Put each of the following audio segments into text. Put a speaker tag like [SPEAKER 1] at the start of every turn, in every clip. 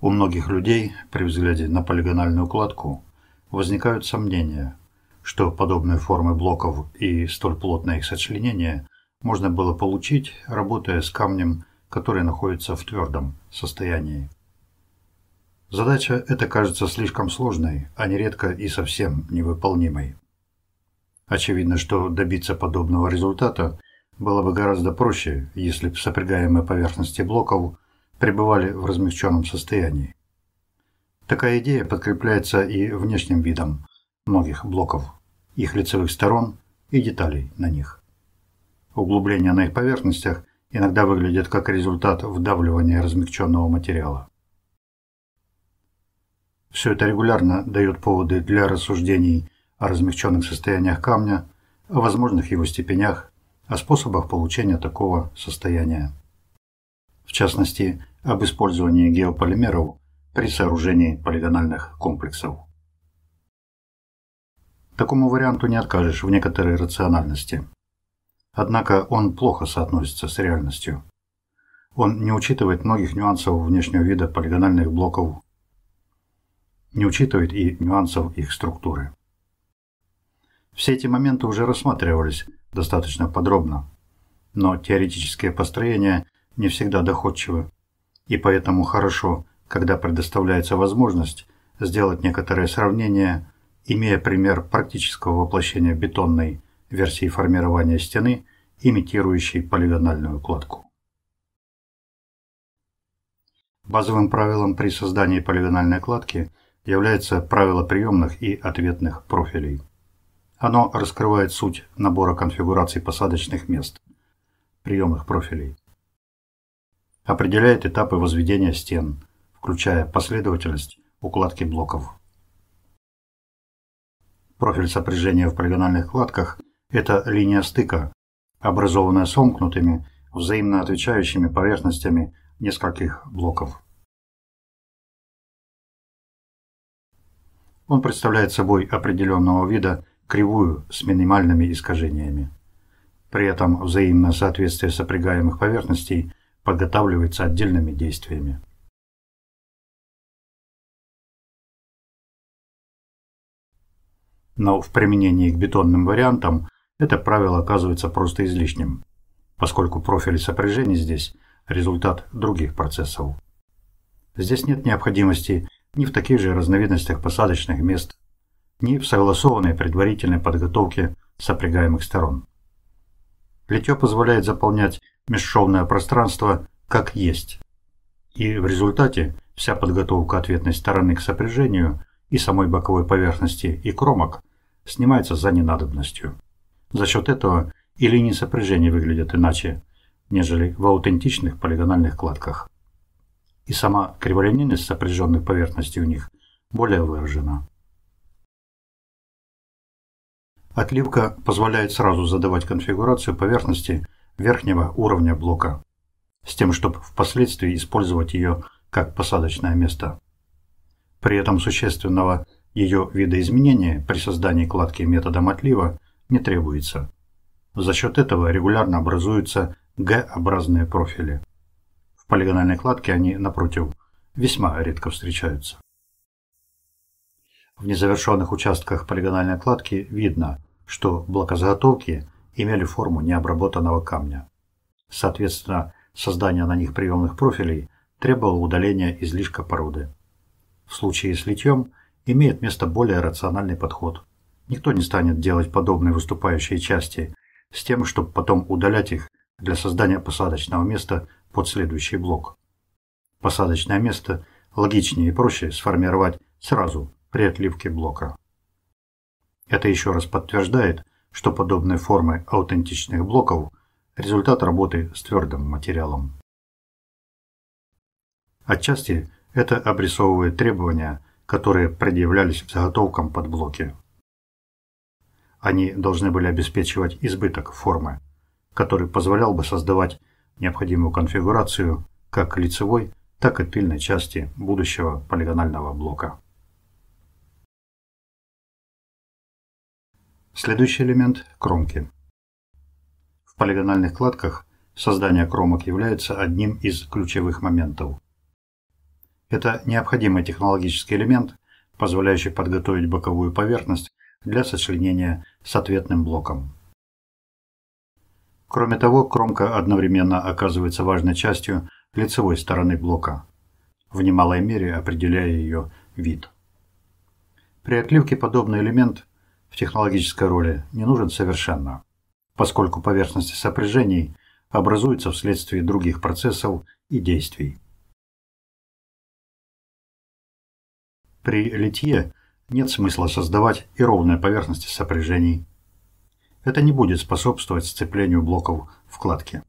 [SPEAKER 1] У многих людей при взгляде на полигональную кладку возникают
[SPEAKER 2] сомнения, что подобные формы блоков и столь плотное их сочленение можно было получить, работая с камнем, который находится в твердом состоянии. Задача эта кажется слишком сложной, а нередко и совсем невыполнимой. Очевидно, что добиться подобного результата было бы гораздо проще, если бы сопрягаемые поверхности блоков – пребывали в размягченном состоянии. Такая идея подкрепляется и внешним видом многих блоков, их лицевых сторон и деталей на них. Углубления на их поверхностях иногда выглядят как результат вдавливания размягченного материала. Все это регулярно дает поводы для рассуждений о размягченных состояниях камня, о возможных его степенях, о способах получения такого состояния в частности, об использовании геополимеров при сооружении полигональных комплексов. Такому варианту не откажешь в некоторой рациональности. Однако он плохо соотносится с реальностью. Он не учитывает многих нюансов внешнего вида полигональных блоков, не учитывает и нюансов их структуры. Все эти моменты уже рассматривались достаточно подробно, но теоретические построения не всегда доходчивы. И поэтому хорошо, когда предоставляется возможность сделать некоторые сравнения, имея пример практического воплощения бетонной версии формирования стены, имитирующей полигональную кладку. Базовым правилом при создании полигональной кладки является правило приемных и ответных профилей. Оно раскрывает суть набора конфигураций посадочных мест, приемных профилей, определяет этапы возведения стен, включая последовательность укладки блоков. Профиль сопряжения в полигональных кладках – это линия стыка, образованная
[SPEAKER 1] сомкнутыми, взаимно отвечающими поверхностями нескольких блоков. Он представляет собой определенного вида кривую с минимальными искажениями. При этом взаимное соответствие сопрягаемых поверхностей подготавливается отдельными действиями. Но в применении к бетонным вариантам это правило оказывается просто излишним,
[SPEAKER 2] поскольку профиль сопряжения здесь – результат других процессов. Здесь нет необходимости ни в таких же разновидностях посадочных мест, ни в согласованной предварительной подготовке сопрягаемых сторон. Плитье позволяет заполнять межшовное пространство как есть. И в результате вся подготовка ответной стороны к сопряжению и самой боковой поверхности и кромок снимается за ненадобностью. За счет этого и линии сопряжения выглядят иначе, нежели в аутентичных полигональных кладках. И сама криволинейность сопряженной поверхности у них более выражена. Отливка позволяет сразу задавать конфигурацию поверхности верхнего уровня блока, с тем, чтобы впоследствии использовать ее как посадочное место. При этом существенного ее видоизменения при создании кладки методом отлива не требуется. За счет этого регулярно образуются Г-образные профили. В полигональной кладке они, напротив, весьма редко встречаются. В незавершенных участках полигональной кладки видно, что блокозаготовки имели форму необработанного камня. Соответственно, создание на них приемных профилей требовало удаления излишка породы. В случае с литьем имеет место более рациональный подход. Никто не станет делать подобные выступающие части с тем, чтобы потом удалять их для создания посадочного места под следующий блок. Посадочное место логичнее и проще сформировать сразу при отливке блока. Это еще раз подтверждает, что подобные формы аутентичных блоков – результат работы с твердым материалом. Отчасти это обрисовывает требования, которые предъявлялись заготовкам под блоки. Они должны были обеспечивать избыток формы, который позволял бы создавать необходимую конфигурацию как лицевой, так и тыльной
[SPEAKER 1] части будущего полигонального блока. Следующий элемент – кромки. В полигональных
[SPEAKER 2] кладках создание кромок является одним из ключевых моментов. Это необходимый технологический элемент, позволяющий подготовить боковую поверхность для сочленения с ответным блоком. Кроме того, кромка одновременно оказывается важной частью лицевой стороны блока, в немалой мере определяя ее вид. При отливке подобный элемент – в технологической роли не нужен совершенно, поскольку поверхности сопряжений
[SPEAKER 1] образуются вследствие других процессов и действий. При литье нет смысла создавать
[SPEAKER 2] и ровные поверхности сопряжений. Это не будет способствовать сцеплению блоков вкладки.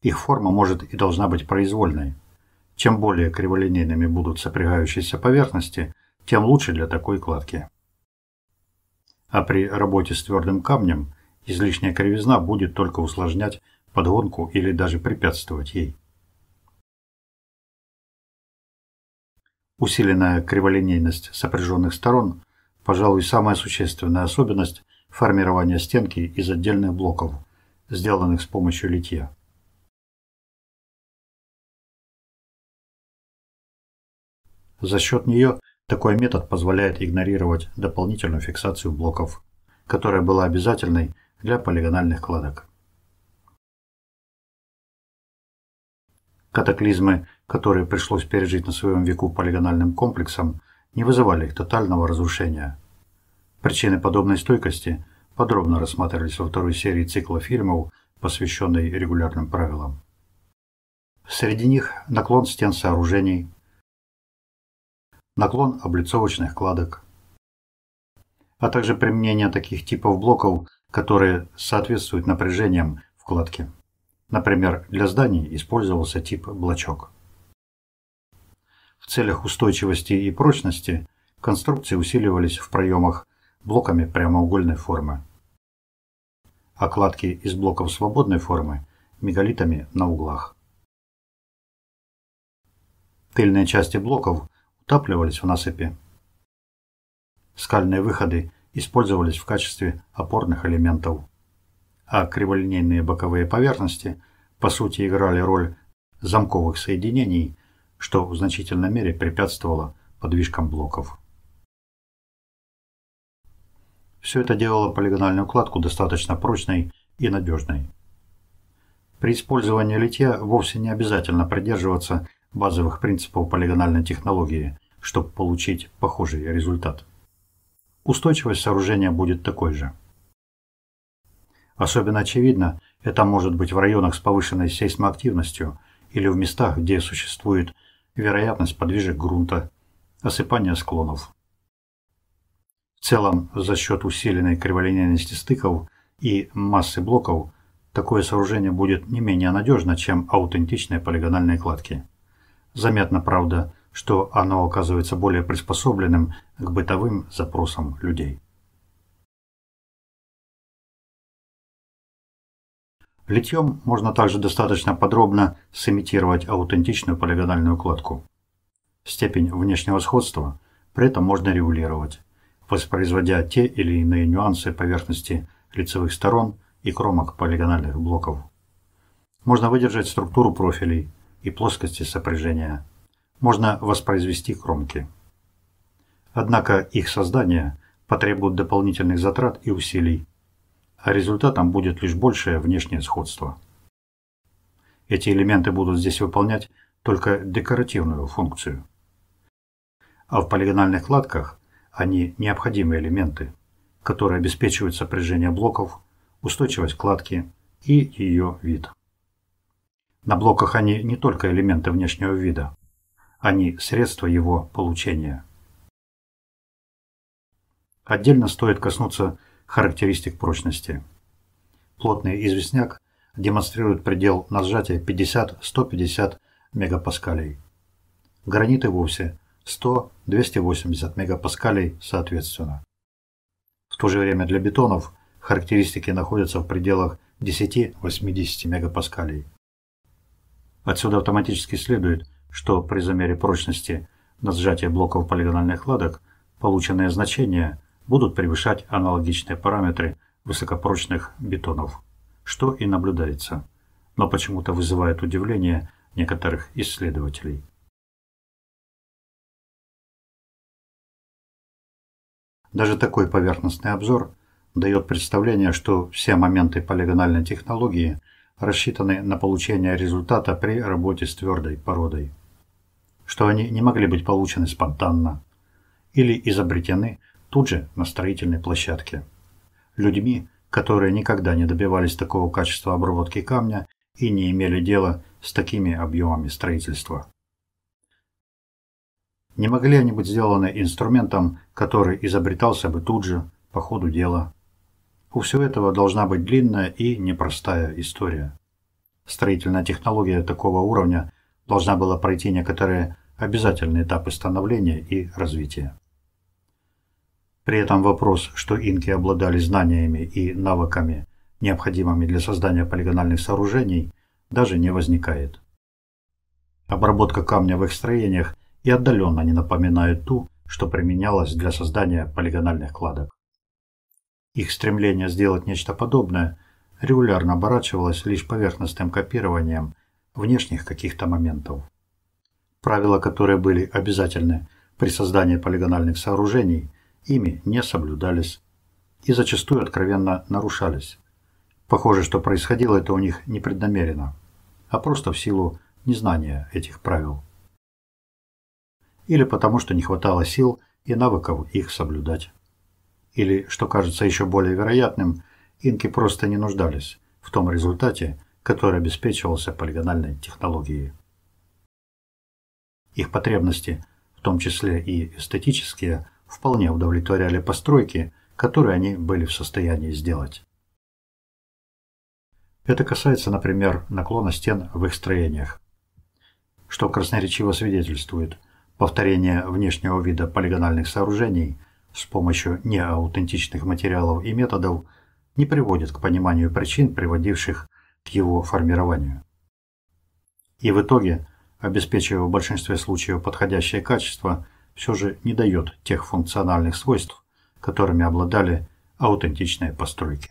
[SPEAKER 2] Их форма может и должна быть произвольной. Чем более криволинейными будут сопрягающиеся поверхности, тем лучше для такой кладки а при работе с твердым камнем излишняя кривизна будет только усложнять
[SPEAKER 1] подгонку или даже препятствовать ей. Усиленная криволинейность сопряженных сторон, пожалуй, самая существенная особенность формирования стенки из отдельных блоков, сделанных с помощью литья. За счет нее такой метод позволяет игнорировать дополнительную фиксацию блоков, которая была обязательной для полигональных кладок. Катаклизмы, которые пришлось
[SPEAKER 2] пережить на своем веку полигональным комплексом, не вызывали их тотального разрушения. Причины подобной стойкости подробно рассматривались во второй серии цикла фильмов,
[SPEAKER 1] посвященной регулярным правилам. Среди них наклон стен сооружений, наклон облицовочных кладок,
[SPEAKER 2] а также применение таких типов блоков, которые соответствуют напряжениям в кладке. Например, для зданий использовался тип блочок. В целях устойчивости и прочности конструкции усиливались в проемах
[SPEAKER 1] блоками прямоугольной формы, а кладки из блоков свободной формы – мегалитами на углах. Тыльные части блоков – утапливались в насыпи. Скальные выходы
[SPEAKER 2] использовались в качестве опорных элементов, а криволинейные боковые поверхности по сути играли роль замковых соединений, что в значительной мере препятствовало подвижкам блоков. Все это делало полигональную кладку достаточно прочной и надежной. При использовании литья вовсе не обязательно придерживаться базовых принципов полигональной технологии, чтобы получить похожий результат. Устойчивость сооружения будет такой же. Особенно очевидно, это может быть в районах с повышенной сейсмоактивностью или в местах, где существует вероятность подвижек грунта, осыпания склонов. В целом, за счет усиленной криволинейности стыков и массы блоков, такое сооружение будет не менее надежно, чем аутентичные полигональные кладки. Заметно, правда,
[SPEAKER 1] что оно оказывается более приспособленным к бытовым запросам людей. Литьем можно также достаточно подробно сымитировать аутентичную полигональную кладку.
[SPEAKER 2] Степень внешнего сходства при этом можно регулировать, воспроизводя те или иные нюансы поверхности лицевых сторон и кромок полигональных блоков. Можно выдержать структуру профилей, и плоскости сопряжения можно воспроизвести кромки. Однако их создание потребует дополнительных затрат и усилий, а результатом будет лишь большее внешнее сходство. Эти элементы будут здесь выполнять только декоративную функцию. А в полигональных кладках они необходимые элементы, которые обеспечивают сопряжение блоков, устойчивость кладки и ее вид. На блоках они не только элементы внешнего вида, они средства его получения. Отдельно стоит коснуться характеристик прочности. Плотный известняк демонстрирует предел на сжатие 50-150 мегапаскалей. Граниты вовсе 100-280 мегапаскалей соответственно. В то же время для бетонов характеристики находятся в пределах 10-80 мегапаскалей. Отсюда автоматически следует, что при замере прочности на сжатие блоков полигональных кладок полученные значения будут превышать аналогичные параметры высокопрочных бетонов, что и наблюдается,
[SPEAKER 1] но почему-то вызывает удивление некоторых исследователей. Даже такой поверхностный обзор дает представление, что все моменты полигональной технологии –
[SPEAKER 2] рассчитаны на получение результата при работе с твердой породой, что они не могли быть получены спонтанно или изобретены тут же на строительной площадке. Людьми, которые никогда не добивались такого качества обработки камня и не имели дела с такими объемами строительства. Не могли они быть сделаны инструментом, который изобретался бы тут же, по ходу дела, у всего этого должна быть длинная и непростая история. Строительная технология такого уровня должна была пройти некоторые обязательные этапы становления и развития. При этом вопрос, что инки обладали знаниями и навыками, необходимыми для создания полигональных сооружений, даже не возникает. Обработка камня в их строениях и отдаленно не напоминает ту, что применялось для создания полигональных кладок. Их стремление сделать нечто подобное регулярно оборачивалось лишь поверхностным копированием внешних каких-то моментов. Правила, которые были обязательны при создании полигональных сооружений, ими не соблюдались и зачастую откровенно нарушались. Похоже, что происходило это у них непреднамеренно, а просто в силу незнания этих правил. Или потому, что не хватало сил и навыков их соблюдать или, что кажется еще более вероятным, инки просто не нуждались в том результате, который обеспечивался полигональной технологией. Их потребности, в том числе и эстетические, вполне удовлетворяли постройки, которые они были в состоянии сделать. Это касается, например, наклона стен в их строениях, что красноречиво свидетельствует повторение внешнего вида полигональных сооружений – с помощью неаутентичных материалов и методов не приводит к пониманию причин, приводивших к его формированию. И в итоге, обеспечивая в большинстве случаев подходящее качество, все же не дает тех функциональных свойств, которыми
[SPEAKER 1] обладали аутентичные постройки.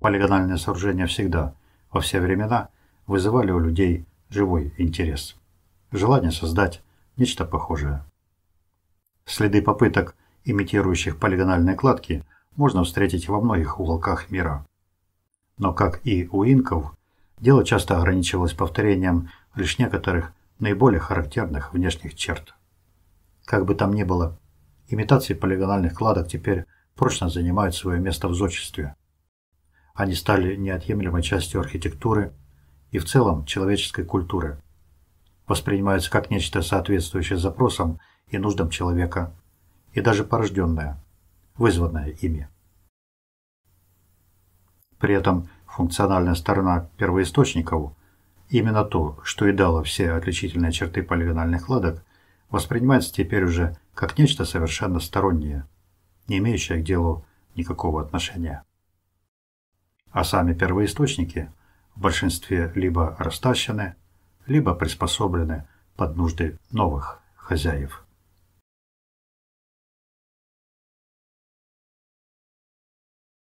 [SPEAKER 1] Полигональные сооружения всегда, во все времена, вызывали у людей
[SPEAKER 2] живой интерес. Желание создать нечто похожее. Следы попыток, имитирующих полигональные кладки, можно встретить во многих уголках мира. Но, как и у инков, дело часто ограничивалось повторением лишь некоторых наиболее характерных внешних черт. Как бы там ни было, имитации полигональных кладок теперь прочно занимают свое место в зодчестве. Они стали неотъемлемой частью архитектуры и в целом человеческой культуры – воспринимаются как нечто соответствующее запросам и нуждам человека, и даже порожденное, вызванное ими. При этом функциональная сторона первоисточников, именно то, что и дало все отличительные черты поливинальных ладок, воспринимается теперь уже как нечто совершенно стороннее, не имеющее к делу никакого отношения. А сами первоисточники в большинстве либо растащены,
[SPEAKER 1] либо приспособлены под нужды новых хозяев.